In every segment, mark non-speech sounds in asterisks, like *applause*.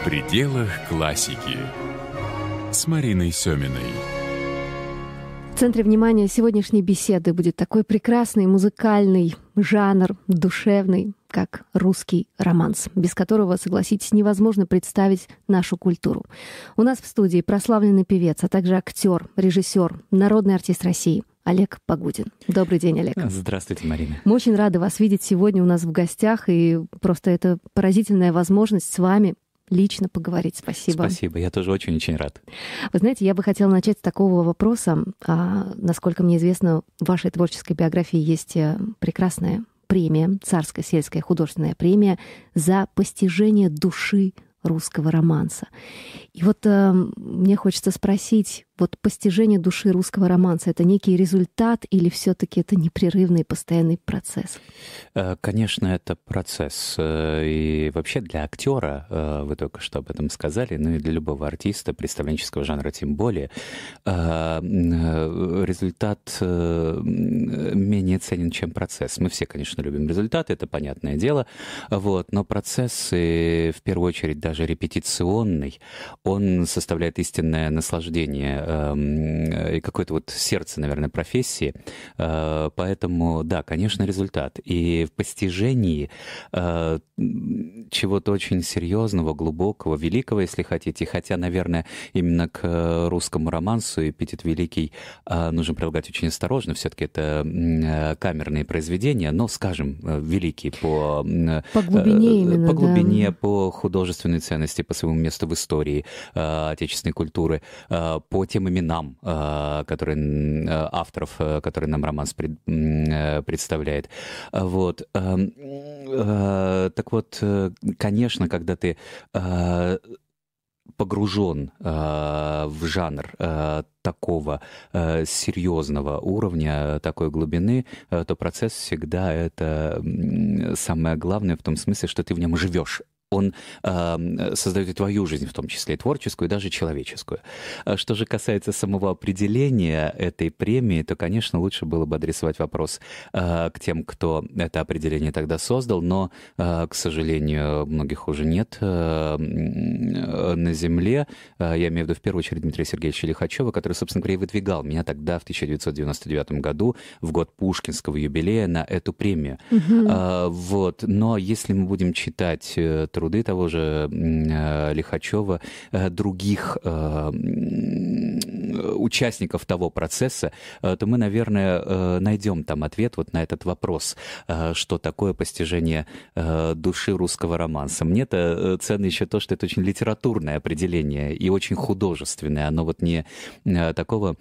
В пределах классики с Мариной Семиной. В центре внимания сегодняшней беседы будет такой прекрасный музыкальный жанр, душевный, как русский романс, без которого, согласитесь, невозможно представить нашу культуру. У нас в студии прославленный певец, а также актер, режиссер, народный артист России Олег Погудин. Добрый день, Олег. А, здравствуйте, Марина. Мы очень рады вас видеть сегодня у нас в гостях, и просто это поразительная возможность с вами лично поговорить. Спасибо. Спасибо, я тоже очень-очень рад. Вы знаете, я бы хотела начать с такого вопроса. А, насколько мне известно, в вашей творческой биографии есть э, прекрасная премия, царская сельская художественная премия за постижение души русского романса. И вот э, мне хочется спросить, вот постижение души русского романса? Это некий результат или все-таки это непрерывный постоянный процесс? Э, конечно, это процесс. Э, и вообще для актера, э, вы только что об этом сказали, ну и для любого артиста, представленческого жанра тем более, результат менее ценен, чем процесс. Мы все, конечно, любим результаты, это понятное дело, вот, но процесс, и в первую очередь даже репетиционный, он составляет истинное наслаждение Эм, э, и какое-то вот сердце, наверное, профессии. Э, поэтому, да, конечно, результат. И в постижении э, чего-то очень серьезного, глубокого, великого, если хотите, хотя, наверное, именно к русскому романсу эпитет «Великий» нужно прилагать очень осторожно, все-таки это камерные произведения, но, скажем, великие по... По глубине именно, По глубине, да. по художественной ценности, по своему месту в истории отечественной культуры, по тем всем именам, э, которые, э, авторов, э, которые нам романс пред, представляет. Вот. Эм, так вот, конечно, когда ты погружен э, в жанр э, такого э, серьезного уровня, такой глубины, э, то процесс всегда это самое главное в том смысле, что ты в нем живешь он эм, э, создает и твою жизнь, в том числе и творческую, и даже человеческую. А что же касается самого определения этой премии, то, конечно, лучше было бы адресовать вопрос э, к тем, кто это определение тогда создал, но, э, к сожалению, многих уже нет э, э на Земле. Э, я имею в виду в первую очередь Дмитрия Сергеевича Лихачева, который, собственно говоря, и выдвигал меня тогда, в 1999 году, в год Пушкинского юбилея, на эту премию. Угу. Э, вот. Но если мы будем читать э, труды того же э, Лихачева, э, других э, Э, участников того процесса, э, то мы, наверное, э, найдем там ответ вот на этот вопрос, что такое постижение души русского романса. мне это ценно еще то, что это очень литературное определение и очень художественное. Оно вот не такого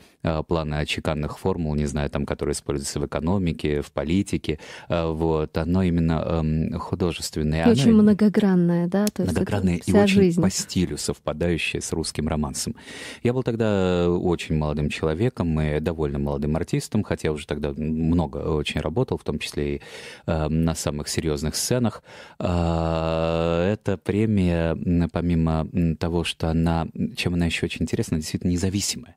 плана чеканных формул, не знаю, там, которые используются в экономике, в политике. Вот. Оно именно эм, художественное. И очень многогранное, да? То есть многогранное и очень жизнь. по стилю совпадающее с русским романсом. Я был тогда очень молодым человеком и довольно молодым артистом, хотя уже тогда много очень работал, в том числе и э, на самых серьезных сценах. Э, эта премия, помимо того, что она, чем она еще очень интересна, действительно независимая.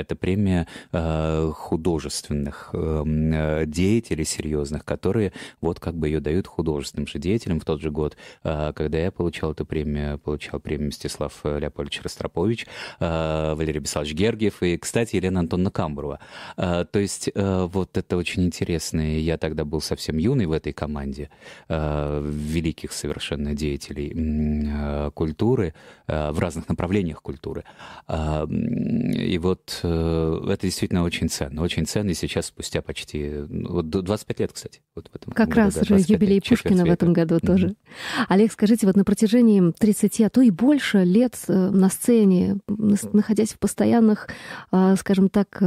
Это премия э, художественных эм, э, деятелей серьезных, которые вот как бы ее дают художественным же деятелям. В тот же год, э, когда я получал эту премию, получал премию Мстислав э, Леопольдович Ростропович, э, Валерий Беславович Гергиев и, кстати, Елена Антоновна Камбурова. Э, то есть э, вот это очень интересно. Я тогда был совсем юный в этой команде э, великих совершенно деятелей э, культуры э, в разных направлениях культуры. Э, и вот Э, это действительно очень ценно. Очень ценно, и сейчас спустя почти... Ну, вот 25 лет, кстати. Вот в этом как году, раз да, уже юбилей лет, Пушкина в этом году mm-hmm. тоже. Олег, скажите, вот на протяжении 30, а то и больше лет э, на сцене, находясь в постоянных, э, скажем так,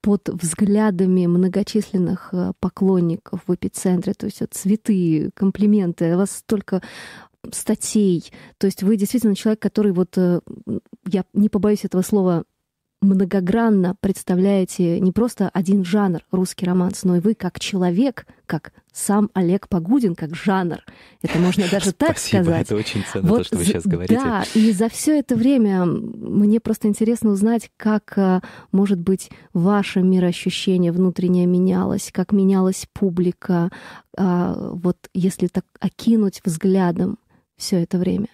под взглядами многочисленных поклонников в эпицентре, то есть цветы, комплименты, у вас столько статей. То есть вы действительно человек, который вот, я не побоюсь этого слова, многогранно представляете не просто один жанр русский романс, но и вы как человек, как сам Олег Погудин, как жанр. Это можно даже так Спасибо, сказать. Это очень ценно, вот, то, что вы сейчас говорите. Да, и за все это время мне просто интересно узнать, как, э, может быть, ваше мироощущение внутреннее менялось, как менялась публика, а, вот если так окинуть взглядом все это время.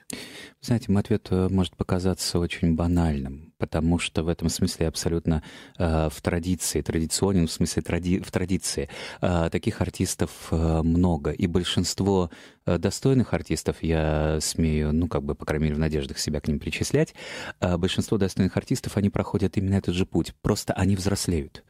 Знаете, мой ответ э, может показаться очень банальным потому что в этом смысле абсолютно э, в традиции, традиционен в смысле тради, в традиции. Э, таких артистов э, много, и большинство э, достойных артистов, я смею, ну, как бы, по крайней мере, в надеждах себя к ним причислять, э, большинство достойных артистов, они проходят именно этот же путь, просто они взрослеют.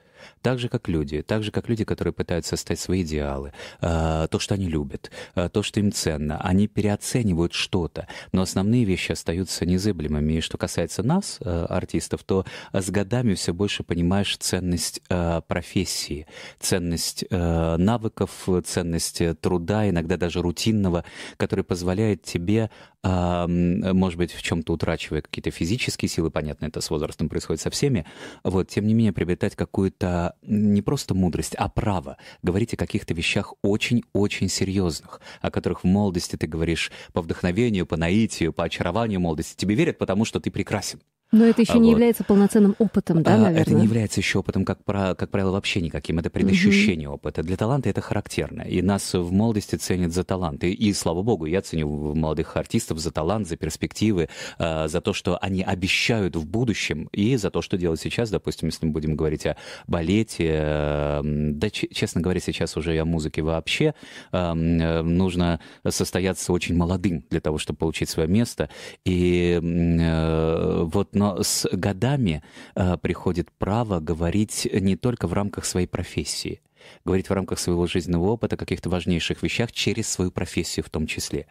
Так же, как люди, так же, как люди, которые пытаются стать свои идеалы, а, то, что они любят, а, то, что им ценно, они переоценивают что-то, но основные вещи остаются незыблемыми. И что касается нас, а, артистов, то с годами все больше понимаешь ценность профессии, ценность навыков, ценность э, труда, иногда даже рутинного, который позволяет тебе а, э, может быть, в чем-то утрачивая какие-то физические силы, понятно, это с возрастом происходит со всеми, вот, тем не менее, приобретать какую-то не просто мудрость, а право говорить о каких-то вещах очень-очень серьезных, о которых в молодости ты говоришь по вдохновению, по наитию, по очарованию молодости. Тебе верят, потому что ты прекрасен. Но это еще а вот. не является полноценным опытом, да, наверное? Это не является еще опытом, как, про, как правило, вообще никаким. Это предощущение угу. опыта. Для таланта это характерно. И нас в молодости ценят за таланты. И, слава богу, я ценю молодых артистов за талант, за перспективы, а, за то, что они обещают в будущем и за то, что делают сейчас. Допустим, если мы будем говорить о балете, эм, да, честно говоря, сейчас уже о музыке вообще, эм, э, нужно состояться очень молодым для того, чтобы получить свое место. И э, вот но с годами э, приходит право говорить не только в рамках своей профессии, говорить в рамках своего жизненного опыта о каких-то важнейших вещах через свою профессию в том числе.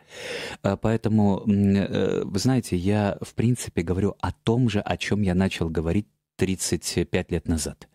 Э, поэтому, э, вы знаете, я в принципе говорю о том же, о чем я начал говорить 35 лет назад.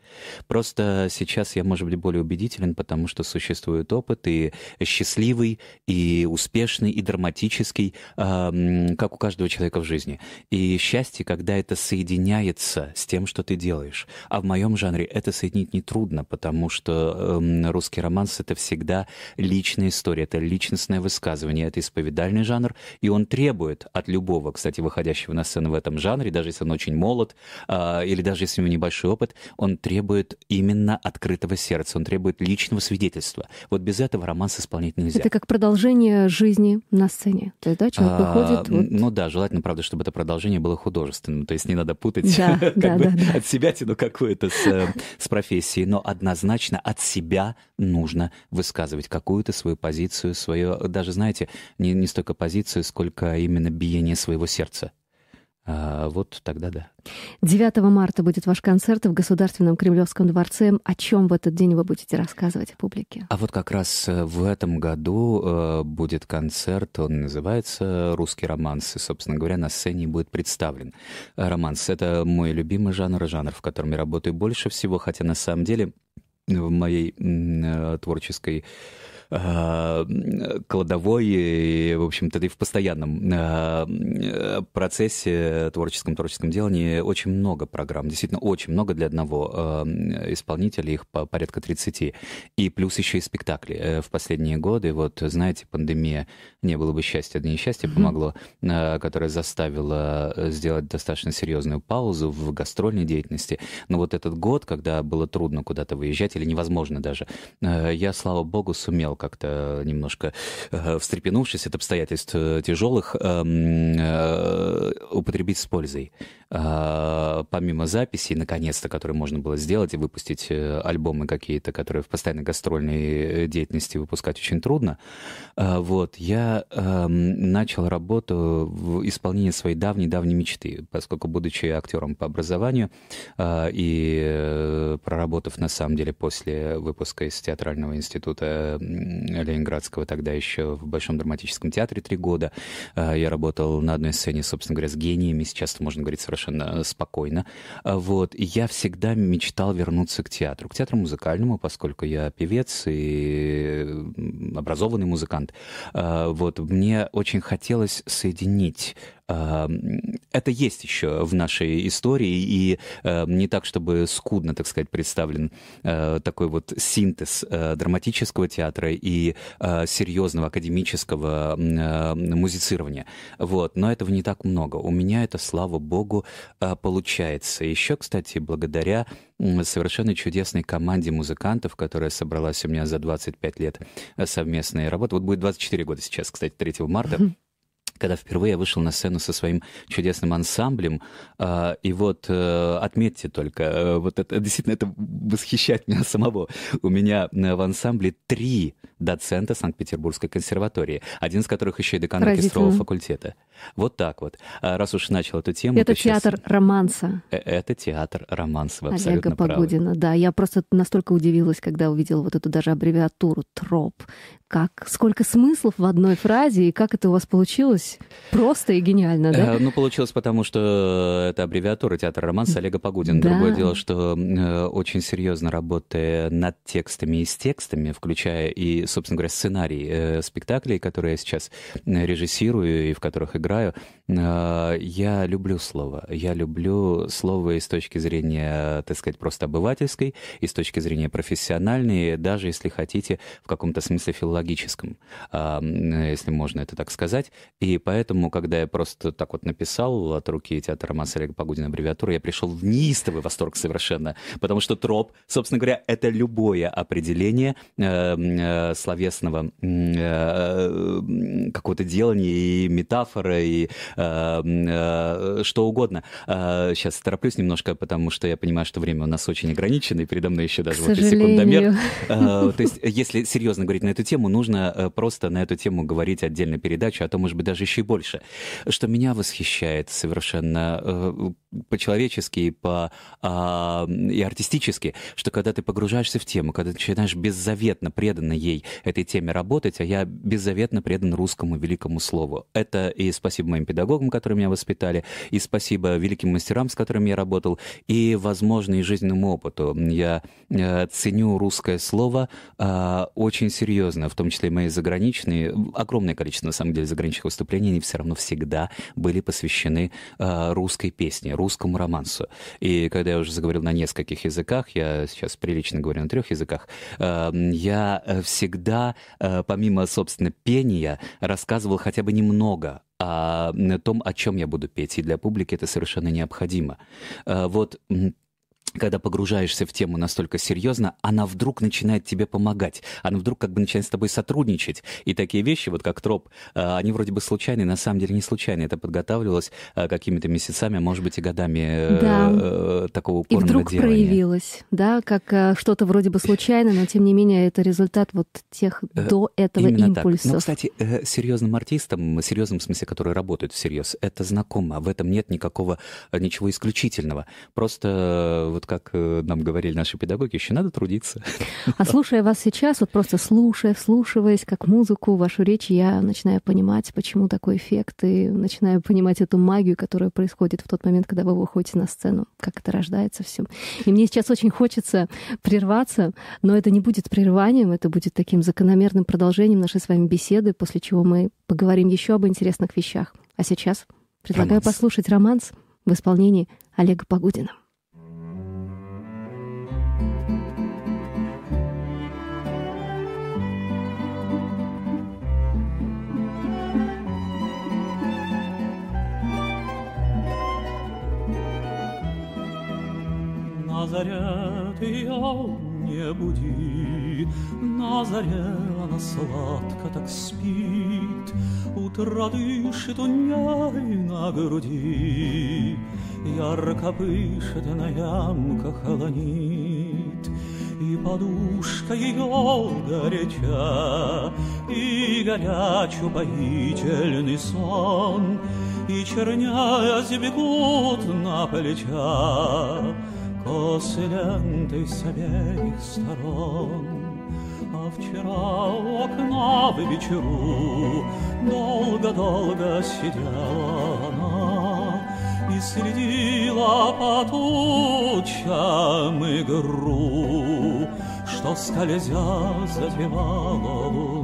Просто сейчас я, может быть, более убедителен, потому что существует опыт и счастливый, и успешный, и драматический, э, как у каждого человека в жизни. И счастье, когда это соединяется с тем, что ты делаешь. А в моем жанре это соединить нетрудно, потому что э, русский романс — это всегда личная история, это личностное высказывание, это исповедальный жанр, и он требует от любого, кстати, выходящего на сцену в этом жанре, даже если он очень молод, э, или даже если у него небольшой опыт, он требует требует именно открытого сердца, он требует личного свидетельства. Вот без этого роман исполнить нельзя. Это как продолжение жизни на сцене. То есть, да, человек а, выходит... вот... Ну да, желательно, правда, чтобы это продолжение было художественным. То есть не надо путать да, *laughs* да, бы, да, да. от себя тяну какую-то с, э, с профессией, но однозначно от себя нужно высказывать какую-то свою позицию, свое, даже, знаете, не, не столько позицию, сколько именно биение своего сердца. А вот тогда да. 9 марта будет ваш концерт в Государственном Кремлевском дворце. О чем в этот день вы будете рассказывать публике? А вот как раз э, в этом году э, будет концерт, он называется «Русский романс», и, собственно говоря, на сцене будет представлен э, романс. Это мой любимый жанр, жанр, в котором я работаю больше всего, хотя на самом деле в моей творческой Э, кладовой, и, в общем-то, и в постоянном э, процессе творческом, творческом делании очень много программ, действительно очень много для одного э, исполнителя, их по порядка 30. И плюс еще и спектакли. В последние годы, вот, знаете, пандемия «Не было бы счастья, да несчастья» mm-hmm. помогло, которая заставила сделать достаточно серьезную паузу в гастрольной деятельности. Но вот этот год, когда было трудно куда-то выезжать или невозможно даже, я, слава богу, сумел как-то немножко э, встрепенувшись от обстоятельств э, тяжелых, эм, э, употребить с пользой. Помимо записей, наконец-то, которые можно было сделать и выпустить альбомы какие-то, которые в постоянной гастрольной деятельности выпускать очень трудно, вот, я эм, начал работу в исполнении своей давней-давней мечты, поскольку, будучи актером по образованию и проработав на самом деле после выпуска из театрального института Ленинградского, тогда еще в Большом драматическом театре три года, а, я работал на одной сцене, собственно говоря, с гениями, сейчас можно говорить совершенно спокойно. А, вот, я всегда мечтал вернуться к театру, к театру музыкальному, поскольку я певец и образованный музыкант. А, вот, мне очень хотелось соединить а, это есть еще в нашей истории, и а, не так, чтобы скудно, так сказать, представлен а, такой вот синтез драматического театра и серьезного академического музицирования. Вот. Но этого не так много. У меня это, слава богу, получается. Еще, кстати, благодаря совершенно чудесной команде музыкантов, которая собралась у меня за 25 лет совместной работы. Вот будет 24 года сейчас, кстати, 3 марта когда впервые я вышел на сцену со своим чудесным ансамблем. А, и вот э, отметьте только, э, вот это действительно это восхищает меня *laughs* самого. У меня э, в ансамбле три доцента Санкт-Петербургской консерватории, один из которых еще и декан оркестрового факультета. Вот так вот. А раз уж начал эту тему... Это театр сейчас... романса. Э, это театр романса, вы абсолютно Олега Погодина, правы. да. Я просто настолько удивилась, когда увидела вот эту даже аббревиатуру «троп». Как, сколько смыслов в одной фразе, и как это у вас получилось? Просто и гениально, да? Э, ну, получилось потому, что это аббревиатура театра романса Олега Погодина. Да. Другое дело, что э, очень серьезно работая над текстами и с текстами, включая и, собственно говоря, сценарий э, спектаклей, которые я сейчас э, режиссирую и в которых играю, играю. А, я люблю слово. Я люблю слово и с точки зрения, так сказать, просто обывательской, и с точки зрения профессиональной, даже если хотите, в каком-то смысле филологическом, а, если можно это так сказать. И поэтому, когда я просто так вот написал от руки театра Масса Олега Погудина аббревиатуру, я пришел в неистовый восторг совершенно, потому что троп, собственно говоря, это любое определение э, э, словесного э, какого-то делания и метафоры, Гитлера и эм, э, что угодно. Сейчас э, тороплюсь немножко, потому что я понимаю, что время у нас очень ограничено, и передо мной еще даже вот секундомер. Э, *laughs* то есть, если серьезно говорить на эту тему, нужно просто на эту тему говорить отдельно передачу, а то, может быть, даже еще и больше. Что меня восхищает совершенно по-человечески, и по, а, и артистически, что когда ты погружаешься в тему, когда ты начинаешь беззаветно, преданно ей, этой теме работать, а я беззаветно предан русскому великому слову. Это и спасибо моим педагогам, которые меня воспитали, и спасибо великим мастерам, с которыми я работал, и, возможно, и жизненному опыту. Я э, ценю русское слово э, очень серьезно, в том числе мои заграничные, огромное количество, на самом деле, заграничных выступлений, они все равно всегда были посвящены э, русской песне, русскому романсу. И когда я уже заговорил на нескольких языках, я сейчас прилично говорю на трех языках, я всегда, помимо, собственно, пения, рассказывал хотя бы немного а, о том, о чем я буду петь. И для публики это совершенно необходимо. Э, вот когда погружаешься в тему настолько серьезно, она вдруг начинает тебе помогать, она вдруг как бы начинает с тобой сотрудничать. И такие вещи, вот как троп, э, они вроде бы случайные, на самом деле не случайные. Это подготавливалось э, какими-то месяцами, а может быть, и годами э, да. такого упорного И вдруг делания. проявилось, да, как что-то вроде бы случайно, но тем не менее это результат вот тех до этого Именно импульсов. Так. Ну, но, кстати, серьезным артистам, серьезным в смысле, которые работают всерьез, это знакомо. В этом нет никакого, ничего исключительного. Просто вот вот как э, нам говорили наши педагоги, еще надо трудиться. А слушая вас сейчас, вот просто слушая, слушаясь, как музыку, вашу речь, я начинаю понимать, почему такой эффект, и начинаю понимать эту магию, которая происходит в тот момент, когда вы выходите на сцену, как это рождается все. И мне сейчас очень хочется прерваться, но это не будет прерыванием, это будет таким закономерным продолжением нашей с вами беседы, после чего мы поговорим еще об интересных вещах. А сейчас предлагаю романс. послушать романс в исполнении Олега Погудина. На заре ее не буди, На заре она сладко так спит, Утро дышит у ней на груди, Ярко пышет на ямках холонит, И подушка ее горяча, И горяч упоительный сон, И черняя бегут на плечах, Посленты с обеих сторон. А вчера у окна в вечеру Долго-долго сидела она И следила по тучам игру, Что скользя затевала луна.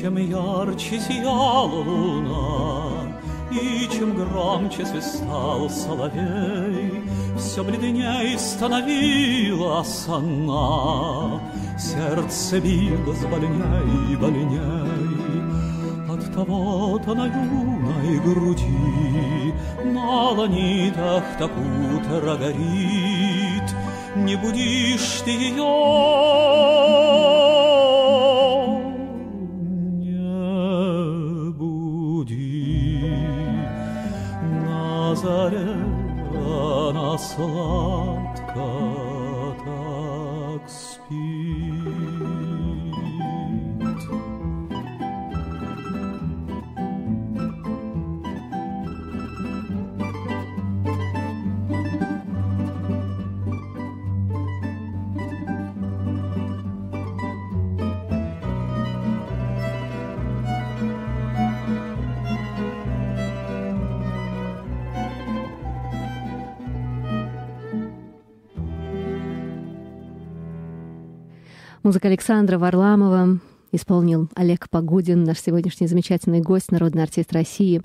Чем ярче сияла луна, И чем громче свистал соловей, Все бледней становилась она, Сердце билось больней и больней. От того-то на юной груди На ланитах так утро горит, Не будишь ты ее, Nazareth, Anna Slatka. Музыка Александра Варламова исполнил Олег Погудин, наш сегодняшний замечательный гость, народный артист России.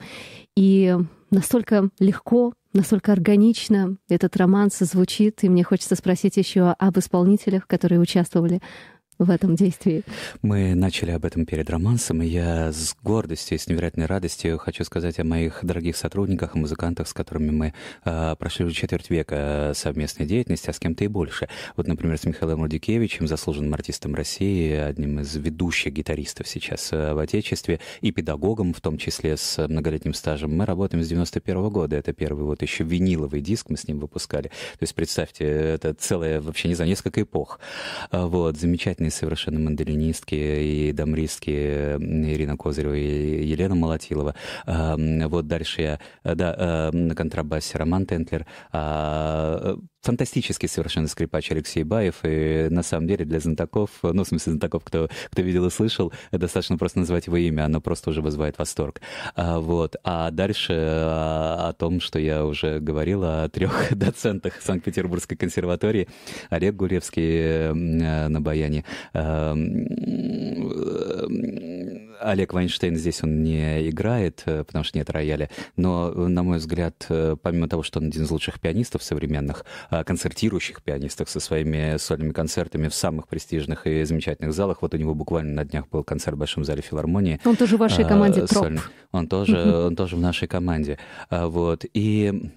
И настолько легко, настолько органично этот романс звучит, и мне хочется спросить еще об исполнителях, которые участвовали в этом действии? Мы начали об этом перед романсом, и я с гордостью и с невероятной радостью хочу сказать о моих дорогих сотрудниках и музыкантах, с которыми мы э, прошли уже четверть века э, совместной деятельности, а с кем-то и больше. Вот, например, с Михаилом Рудикевичем, заслуженным артистом России, одним из ведущих гитаристов сейчас э, в Отечестве, и педагогом, в том числе с многолетним стажем. Мы работаем с 91 -го года, это первый вот еще виниловый диск мы с ним выпускали. То есть, представьте, это целая вообще, не знаю, несколько эпох. А, вот, замечательно прекрасные совершенно мандаринистки и дамристки Ирина Козырева и Елена Молотилова. Вот дальше я, э, да, на контрабасе Роман Тентлер, а, э, фантастический совершенно скрипач Алексей Баев, и на самом деле для знатоков, ну, в смысле знатоков, кто, кто видел и слышал, э, достаточно просто назвать его имя, оно просто уже вызывает восторг. А, вот. А дальше о, а, о том, что я уже говорил, о трех *laughs* доцентах Санкт-Петербургской консерватории, Олег Гуревский на баяне, Эм, э, Олег Вайнштейн здесь он не играет, э, потому что нет рояля. Но, э, на мой взгляд, помимо того, что он один из лучших пианистов современных, концертирующих пианистов со своими сольными концертами в самых престижных и замечательных залах, вот у него буквально на днях был концерт в Большом зале филармонии. Он тоже в вашей команде, Троп. Он тоже, он тоже в нашей команде. Вот. И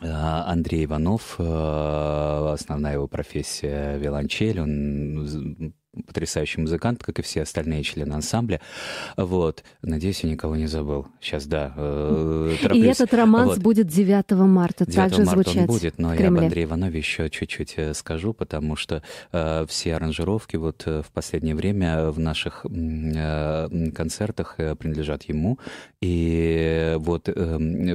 Э, Андрей Иванов, э, основная его профессия виолончель, он потрясающий музыкант, как и все остальные члены ансамбля. Вот. Надеюсь, я никого не забыл. Сейчас, да. Э, тороплюсь. и этот романс вот. будет 9 марта. 9 также марта звучать он будет, но я об Андрее Иванове еще чуть-чуть скажу, потому что э, все аранжировки вот в последнее время в наших э, концертах принадлежат ему, и вот э,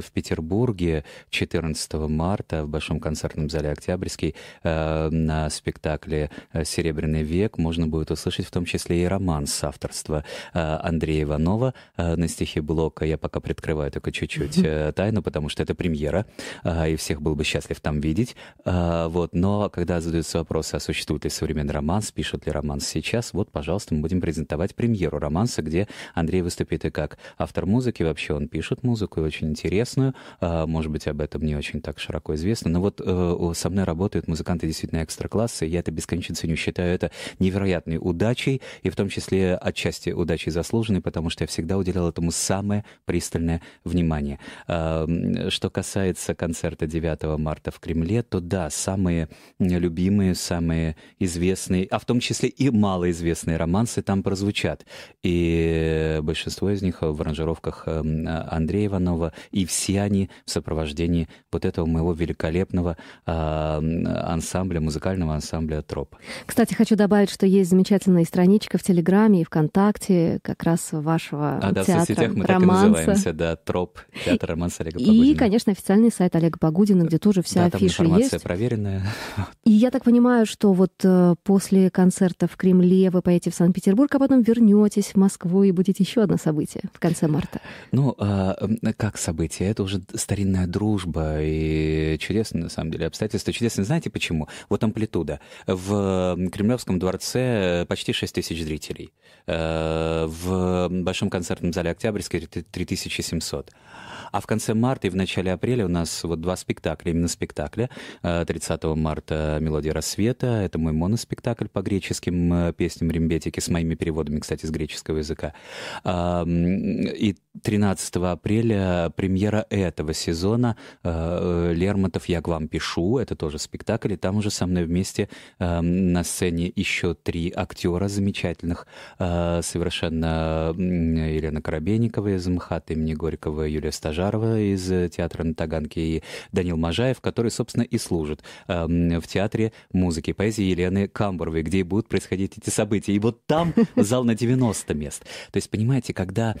в Петербурге 14 марта в Большом концертном зале «Октябрьский» э, на спектакле «Серебряный век» можно будет услышать в том числе и роман с авторства э, Андрея Иванова э, на стихи Блока. Я пока предкрываю только чуть-чуть э, тайну, потому что это премьера, э, и всех был бы счастлив там видеть. Э, вот. Но когда задаются вопросы, а существует ли современный романс, пишут ли романс сейчас, вот, пожалуйста, мы будем презентовать премьеру романса, где Андрей выступит и как автор музыки, музыке. Вообще он пишет музыку, и очень интересную. А, может быть, об этом не очень так широко известно. Но вот э, со мной работают музыканты действительно экстра-класса, я это бесконечно ценю. Считаю это невероятной удачей, и в том числе отчасти удачей заслуженной, потому что я всегда уделял этому самое пристальное внимание. А, что касается концерта 9 марта в Кремле, то да, самые любимые, самые известные, а в том числе и малоизвестные романсы там прозвучат. И большинство из них в аранжировках руках э, Андрея Иванова, и все они в сопровождении вот этого моего великолепного э, ансамбля, музыкального ансамбля «Троп». Кстати, хочу добавить, что есть замечательная страничка в Телеграме и ВКонтакте как раз вашего а, да, театра в соцсетях мы романса. так и называемся, да, «Троп», театр романса Олега и, Погудина. И, конечно, официальный сайт Олега Погудина, где тоже вся да, афиша информация есть. проверенная. *laughs* И я так понимаю, что вот э, после концерта в Кремле вы поедете в Санкт-Петербург, а потом вернетесь в Москву и будет еще одно событие в конце марта. Ну, а, как событие? Это уже старинная дружба и чудесные, на самом деле, обстоятельства. Чудесные, знаете почему? Вот амплитуда. В Кремлевском дворце почти 6 тысяч зрителей. Э, в Большом концертном зале «Октябрьской» 3700. А в конце марта и в начале апреля у нас вот два спектакля, именно спектакля. 30 э, марта «Мелодия рассвета», это мой моноспектакль по греческим э, песням «Рембетики» с моими переводами, кстати, с греческого языка. И 13 апреля премьера этого сезона э, Лермонтов «Я к вам пишу». Это тоже спектакль. И там уже со мной вместе на сцене еще три актера замечательных. Совершенно Елена Коробейникова из МХАТ, имени Горького, Юлия Стажа Жарова из э, театра на Таганке и Данил Мажаев, который, собственно, и служит э, в театре музыки и поэзии Елены Камбуровой, где и будут происходить эти события. И вот там *laughs* зал на 90 мест. То есть, понимаете, когда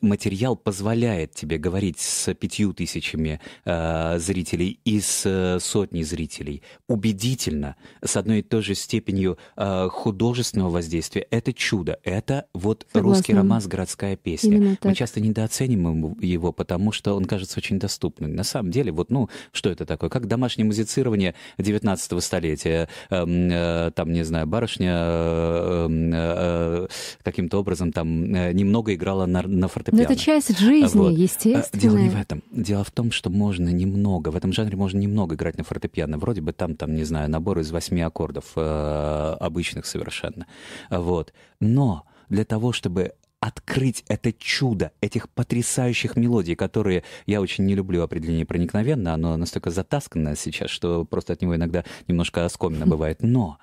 материал позволяет тебе говорить с пятью тысячами э, зрителей и с э, сотней зрителей убедительно, с одной и той же степенью э, художественного воздействия, это чудо. Это вот Согласна. русский романс «Городская песня». Мы часто недооценим его, потому что что он кажется очень доступным. На самом деле, вот, ну, что это такое? Как домашнее музицирование 19 столетия. Эм, э, там, не знаю, барышня эм, э, э, каким-то образом там немного играла на, на фортепиано. Но ну, это часть жизни, вот. естественно. Дело не в этом. Дело в том, что можно немного, в этом жанре можно немного играть на фортепиано. Вроде бы там, там, не знаю, набор из восьми аккордов обычных совершенно. Вот. Но для того, чтобы открыть это чудо этих потрясающих мелодий, которые я очень не люблю определение проникновенно, оно настолько затасканно сейчас, что просто от него иногда немножко оскомина *laughs* бывает. Но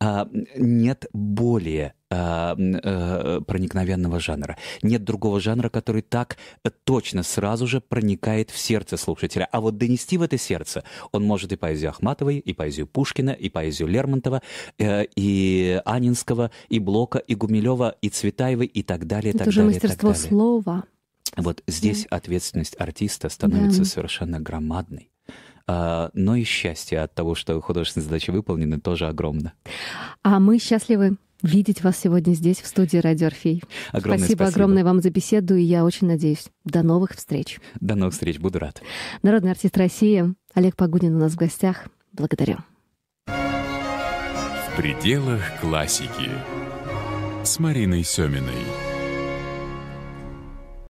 а, нет более а, э, проникновенного жанра. Нет другого жанра, который так э, точно сразу же проникает в сердце слушателя. А вот донести в это сердце он может и поэзию Ахматовой, и поэзию Пушкина, и поэзию Лермонтова, э, и Анинского, и Блока, и Гумилева, и Цветаевой, и так далее. Это так уже далее, мастерство так далее. слова. Вот здесь да. ответственность артиста становится да. совершенно громадной а, но и счастье от того, что художественные задачи выполнены, тоже огромно. А мы счастливы видеть вас сегодня здесь, в студии Радио Орфей. Огромное спасибо, спасибо огромное вам за беседу, и я очень надеюсь, до новых встреч. До новых встреч, буду рад. Народный артист России Олег Погудин у нас в гостях. Благодарю. В пределах классики с Мариной Семиной.